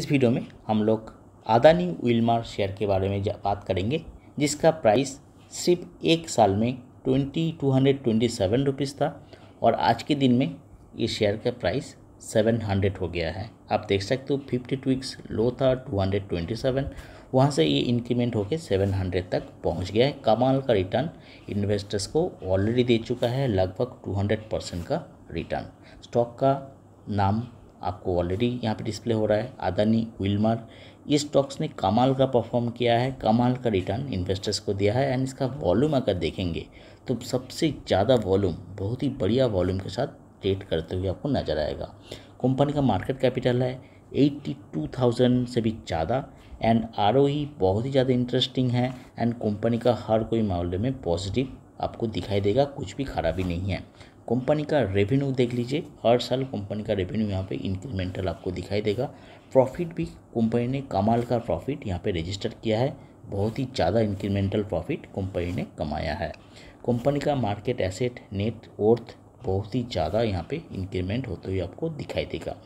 इस वीडियो में हम लोग आदानी विलमार शेयर के बारे में बात करेंगे जिसका प्राइस सिर्फ एक साल में twenty two hundred twenty seven rupees था और आज के दिन में ये शेयर का प्राइस सेवन हंड्रेड हो गया है आप देख सकते हो फिफ्टी वीक्स लो था टू हंड्रेड ट्वेंटी सेवन वहाँ से ये इंक्रीमेंट होकर सेवन हंड्रेड तक पहुँच गया है कमाल का रिटर्न इन्वेस्टर्स को ऑलरेडी दे चुका है लगभग टू हंड्रेड परसेंट का रिटर्न स्टॉक का नाम आपको ऑलरेडी यहाँ पे डिस्प्ले हो रहा है आदानी विलमार ये स्टॉक्स ने कमाल का परफॉर्म किया है कमाल का रिटर्न इन्वेस्टर्स को दिया है एंड इसका वॉल्यूम अगर देखेंगे तो सबसे ज़्यादा वॉल्यूम बहुत ही बढ़िया वॉल्यूम के साथ ट्रेड करते हुए आपको नज़र आएगा कंपनी का मार्केट कैपिटल है एट्टी टू थाउजेंड से भी ज़्यादा एंड आर e बहुत ही ज़्यादा इंटरेस्टिंग है एंड कंपनी का हर कोई मामले में पॉजिटिव आपको दिखाई देगा कुछ भी खराबी नहीं है कंपनी का रेवेन्यू देख लीजिए हर साल कंपनी का रेवेन्यू यहाँ पे इंक्रीमेंटल आपको दिखाई देगा प्रॉफिट भी कंपनी ने कमाल का प्रॉफिट यहाँ पे रजिस्टर किया है बहुत ही ज़्यादा इंक्रीमेंटल प्रॉफिट कंपनी ने कमाया है कंपनी का मार्केट एसेट नेट वर्थ बहुत ही ज़्यादा यहाँ पे इंक्रीमेंट होते हुए आपको दिखाई देगा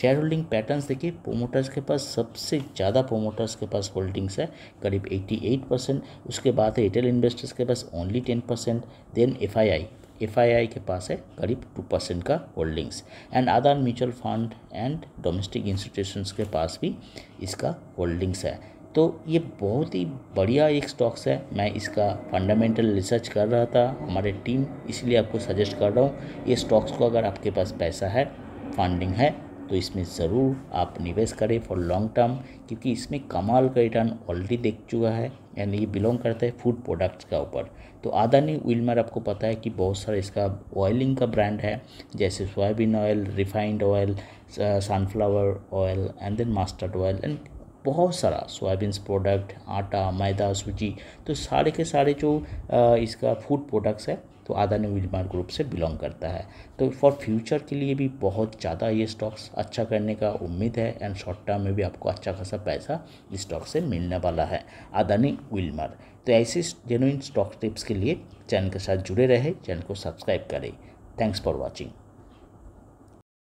शेयर होल्डिंग पैटर्न देखिए प्रोमोटर्स के पास सबसे ज़्यादा प्रोमोटर्स के पास होल्डिंग्स है करीब 88 परसेंट उसके बाद रिटेल इन्वेस्टर्स के पास only 10 percent then FII F के पास है करीब टू परसेंट का holdings and other mutual fund and domestic institutions के पास भी इसका होल्डिंग्स है तो ये बहुत ही बढ़िया एक स्टॉक्स है मैं इसका फंडामेंटल रिसर्च कर रहा था हमारे टीम इसलिए आपको सजेस्ट कर रहा हूँ ये स्टॉक्स को अगर आपके पास पैसा है फंडिंग है तो इसमें ज़रूर आप निवेश करें फॉर लॉन्ग टर्म क्योंकि इसमें कमाल का रिटर्न ऑलरेडी देख चुका है एंड ये बिलोंग करता है फूड प्रोडक्ट्स का ऊपर तो आदानी विलमर आपको पता है कि बहुत सारा इसका ऑयलिंग का ब्रांड है जैसे soyabean oil refined oil sunflower oil and then mustard oil and बहुत सारा सोयाबीन्स प्रोडक्ट आटा मैदा सूजी तो सारे के सारे जो इसका फूड प्रोडक्ट्स है तो आदानी निर्माण ग्रुप से बिलोंग करता है तो फॉर फ्यूचर के लिए भी बहुत ज़्यादा ये स्टॉक्स अच्छा करने का उम्मीद है एंड शॉर्ट टर्म में भी आपको अच्छा खासा पैसा इस स्टॉक से मिलने वाला है आदानी विल्मर तो ऐसे जेनुइन स्टॉक टिप्स के लिए चैनल के साथ जुड़े रहे चैनल को सब्सक्राइब करें थैंक्स फॉर वॉचिंग